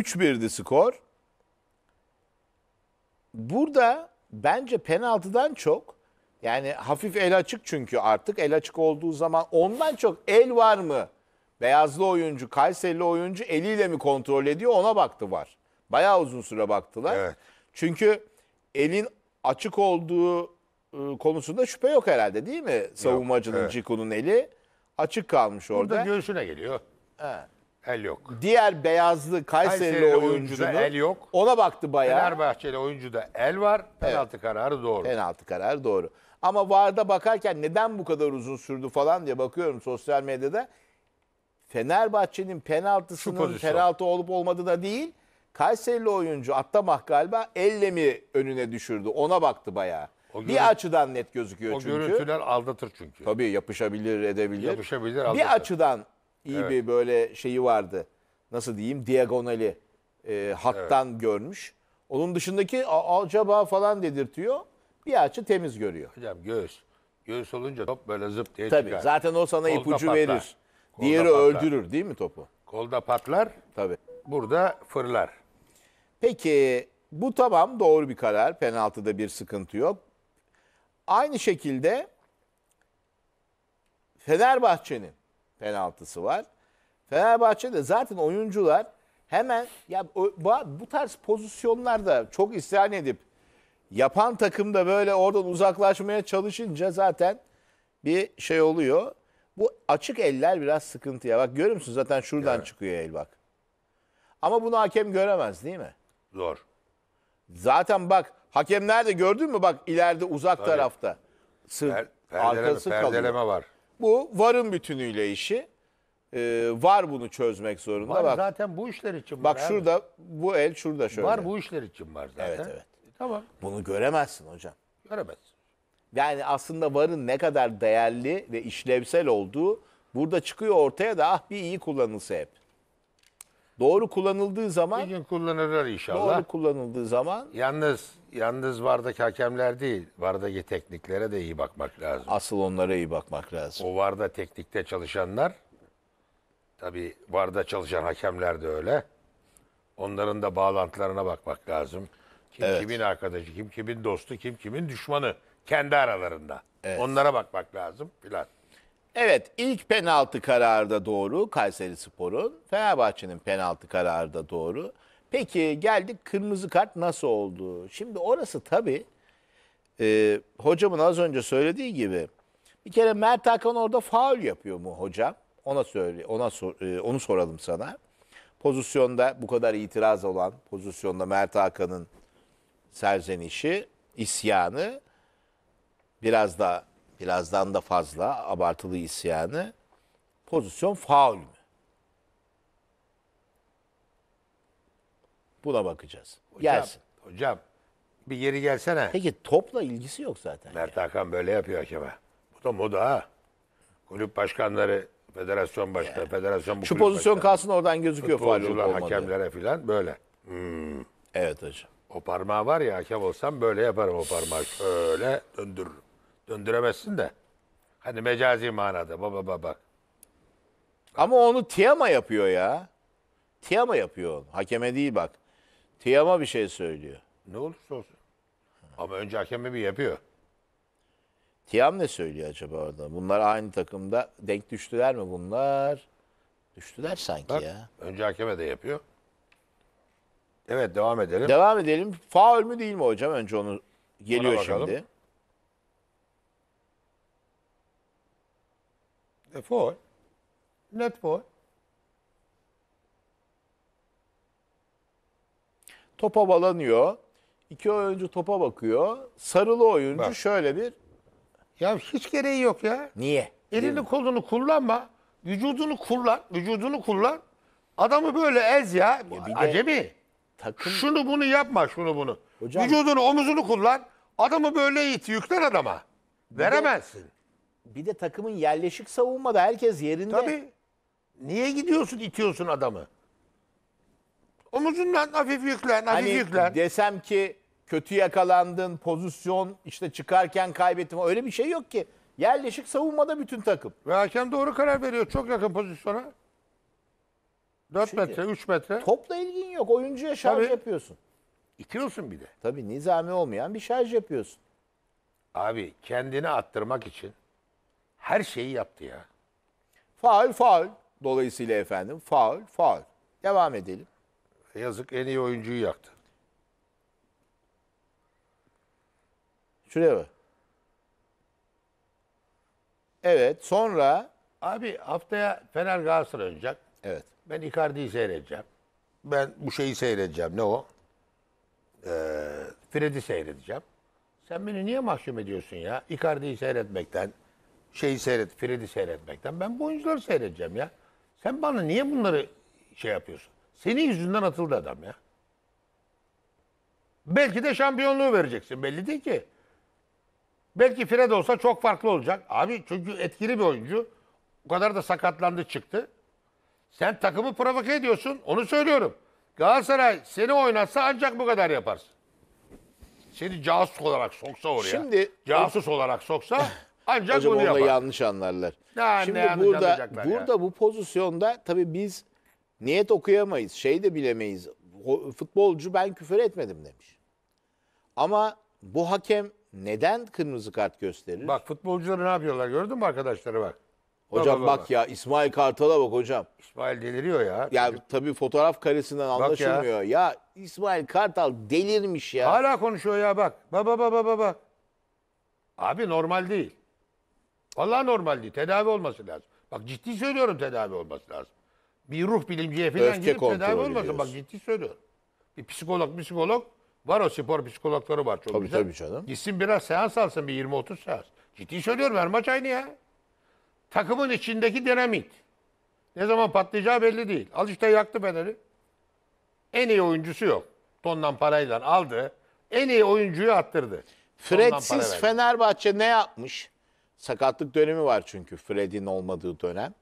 3-1'di skor. Burada bence penaltıdan çok yani hafif el açık çünkü artık el açık olduğu zaman ondan çok el var mı? Beyazlı oyuncu, Kayserili oyuncu eliyle mi kontrol ediyor ona baktı var. Bayağı uzun süre baktılar. Evet. Çünkü elin açık olduğu ıı, konusunda şüphe yok herhalde değil mi? Savunmacının evet. Ciku'nun eli açık kalmış orada. Burada göğsüne geliyor. Evet. El yok. Diğer beyazlı Kayserili, Kayserili oyuncuda el yok. Ona baktı bayağı. Fenerbahçeli oyuncuda el var. Penaltı kararı doğru. Penaltı kararı doğru. Ama VAR'da bakarken neden bu kadar uzun sürdü falan diye bakıyorum sosyal medyada. Fenerbahçe'nin penaltısının penaltı olup olmadığı da değil. Kayserili oyuncu Attamak galiba elle mi önüne düşürdü? Ona baktı bayağı. O görün- bir açıdan net gözüküyor o çünkü. görüntüler aldatır çünkü. Tabii yapışabilir, edebilir. Yapışabilir, aldatır. Bir açıdan iyi evet. bir böyle şeyi vardı. Nasıl diyeyim? Diagonali e, hattan evet. görmüş. Onun dışındaki acaba falan dedirtiyor. Bir açı temiz görüyor. Hocam göğüs. Göğüs olunca top böyle zıp diye Tabii, çıkar. Zaten o sana Kolda ipucu patlar. verir. Kolda Diğeri patlar. öldürür değil mi topu? Kolda patlar. Tabii. Burada fırlar. Peki bu tamam doğru bir karar. Penaltıda bir sıkıntı yok. Aynı şekilde Fenerbahçe'nin penaltısı var. Fenerbahçe'de zaten oyuncular hemen ya bu bu tarz pozisyonlarda çok isyan edip yapan takım da böyle oradan uzaklaşmaya çalışınca zaten bir şey oluyor. Bu açık eller biraz sıkıntıya. Bak görüyor musun zaten şuradan evet. çıkıyor el bak. Ama bunu hakem göremez değil mi? Zor. Zaten bak hakem nerede gördün mü bak ileride uzak Tabii. tarafta. Sır, per, perdeleme, arkası perdeleme kalıyor. var. Bu varın bütünüyle işi. Ee, var bunu çözmek zorunda. Var bak, zaten bu işler için var. Bak abi. şurada bu el şurada şöyle. Var bu işler için var zaten. Evet evet. E, tamam. Bunu göremezsin hocam. Göremezsin. Yani aslında varın ne kadar değerli ve işlevsel olduğu burada çıkıyor ortaya da ah bir iyi kullanılsa hep. Doğru kullanıldığı zaman... Bir gün kullanırlar inşallah. Doğru kullanıldığı zaman... Yalnız yalnız Vardaki hakemler değil, Vardaki tekniklere de iyi bakmak lazım. Asıl onlara iyi bakmak lazım. O Varda teknikte çalışanlar, tabi Varda çalışan hakemler de öyle. Onların da bağlantılarına bakmak lazım. Kim evet. kimin arkadaşı, kim kimin dostu, kim kimin düşmanı kendi aralarında. Evet. Onlara bakmak lazım filan. Evet ilk penaltı kararı da doğru Kayseri Spor'un. Fenerbahçe'nin penaltı kararı da doğru. Peki geldik kırmızı kart nasıl oldu? Şimdi orası tabii e, hocamın az önce söylediği gibi bir kere Mert Hakan orada faul yapıyor mu hocam? Ona söyle ona sor, e, onu soralım sana. Pozisyonda bu kadar itiraz olan pozisyonda Mert Hakan'ın serzenişi, isyanı biraz da birazdan da fazla abartılı isyanı pozisyon faul mü? Buna bakacağız. Hocam, Gelsin. Hocam bir geri gelsene. Peki topla ilgisi yok zaten. Mert yani. Hakan böyle yapıyor hakeme. Bu da moda ha. Kulüp başkanları, federasyon başkanı, yani. federasyon bu Şu pozisyon başkanı, kalsın oradan gözüküyor. Futbolcular, hakemlere filan böyle. Hmm. Evet hocam. O parmağı var ya hakem olsam böyle yaparım o parmağı. Şöyle döndürürüm. Döndüremezsin de. Hani mecazi manada baba baba. Ama onu tiyama yapıyor ya. tiyama yapıyor onu. Hakeme değil bak. tiyama bir şey söylüyor. Ne olursa olsun. Ama önce hakeme bir yapıyor. Tiyam ne söylüyor acaba orada? Bunlar aynı takımda denk düştüler mi bunlar? Düştüler sanki Bak, ya. Önce hakeme de yapıyor. Evet devam edelim. Devam edelim. Faul mü değil mi hocam? Önce onu geliyor şimdi. E, faul. Net faul. Topa balanıyor, İki oyuncu topa bakıyor. Sarılı oyuncu Bak. şöyle bir... Ya hiç gereği yok ya. Niye? Elini kolunu kullanma. Vücudunu kullan. Vücudunu kullan. Adamı böyle ez ya. ya bir de Takım... Şunu bunu yapma şunu bunu. Hocam... Vücudunu omuzunu kullan. Adamı böyle it. Yükler adama. Veremezsin bir de takımın yerleşik savunmada herkes yerinde. Tabii. Niye gidiyorsun itiyorsun adamı? Omuzundan hafif yüklen, hafif Hani yüklen. desem ki kötü yakalandın, pozisyon işte çıkarken kaybettim. Öyle bir şey yok ki. Yerleşik savunmada bütün takım. Ve hakem doğru karar veriyor çok yakın pozisyona. 4 Şimdi- metre, 3 metre. Topla ilgin yok. Oyuncuya şarj Tabii. yapıyorsun. İtiyorsun bir de. Tabii nizami olmayan bir şarj yapıyorsun. Abi kendini attırmak için her şeyi yaptı ya. Faul faul. Dolayısıyla efendim faul faul. Devam edelim. Yazık en iyi oyuncuyu yaktı. Şuraya bak. Evet sonra Abi haftaya Fener Galatasaray oynayacak. evet Ben Icardi'yi seyredeceğim. Ben bu şeyi seyredeceğim. Ne o? Ee, Fred'i seyredeceğim. Sen beni niye mahkum ediyorsun ya? Icardi'yi seyretmekten, şeyi seyret, Fred'i seyretmekten. Ben bu oyuncuları seyredeceğim ya. Sen bana niye bunları şey yapıyorsun? Senin yüzünden atıldı adam ya. Belki de şampiyonluğu vereceksin. Belli değil ki. Belki Fred olsa çok farklı olacak. Abi çünkü etkili bir oyuncu. O kadar da sakatlandı çıktı. Sen takımı provoke ediyorsun. Onu söylüyorum. Galatasaray seni oynatsa ancak bu kadar yaparsın. Seni casus olarak soksa oraya. Şimdi casus olarak soksa Ancak Hocam onu yapar. yanlış anlarlar. Ya, Şimdi ne burada burada ya. bu pozisyonda tabii biz niyet okuyamayız. Şey de bilemeyiz. Futbolcu ben küfür etmedim demiş. Ama bu hakem neden kırmızı kart gösterir? Bak futbolcuları ne yapıyorlar gördün mü arkadaşları bak. Hocam bak, bak, bak ya İsmail Kartal'a bak hocam. İsmail deliriyor ya. Ya çocuk. tabii fotoğraf karesinden anlaşılmıyor. ya. ya İsmail Kartal delirmiş ya. Hala konuşuyor ya bak. ba ba ba ba ba. Abi normal değil. Vallahi normal değil. Tedavi olması lazım. Bak ciddi söylüyorum tedavi olması lazım. Bir ruh bilimciye falan Öfke gidip tedavi olmasın. Bak ciddi söylüyorum. Bir psikolog, psikolog var o spor psikologları var çok tabii, güzel. Tabii canım. Gitsin biraz seans alsın bir 20-30 seans. Ciddi söylüyorum her maç aynı ya. Takımın içindeki dinamit. Ne zaman patlayacağı belli değil. Al işte yaktı Fener'i. En iyi oyuncusu yok. Tondan parayla aldı. En iyi oyuncuyu attırdı. Fredsiz Fenerbahçe ne yapmış? Sakatlık dönemi var çünkü Fred'in olmadığı dönem.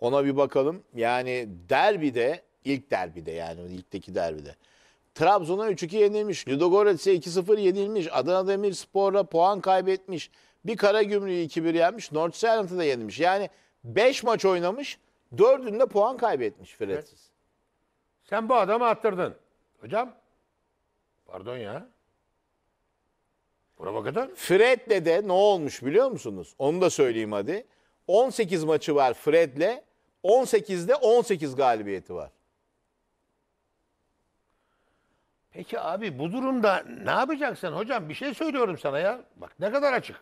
Ona bir bakalım. Yani derbide, ilk derbide yani ilkteki derbide. Trabzon'a 3-2 yenilmiş. Ludogorets'e 2-0 yenilmiş. Adana Demirspor'a puan kaybetmiş. Bir Kara Karagümrük'ü 2-1 yenmiş. North da yenilmiş. Yani 5 maç oynamış. 4'ünde puan kaybetmiş Fred'siz. Evet. Sen bu adamı attırdın. Hocam pardon ya. Orama kadar. Fred'le de ne olmuş biliyor musunuz? Onu da söyleyeyim hadi. 18 maçı var Fred'le. 18'de 18 galibiyeti var. Peki abi bu durumda ne yapacaksın hocam? Bir şey söylüyorum sana ya. Bak ne kadar açık.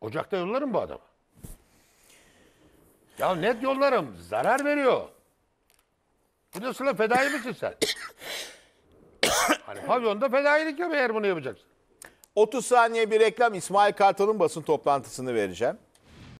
Ocakta yollarım bu adamı. Ya net yollarım. Zarar veriyor. Bu nasıl fedai misin sen? hani pavyonda fedailik yap eğer bunu yapacaksın. 30 saniye bir reklam İsmail Kartal'ın basın toplantısını vereceğim.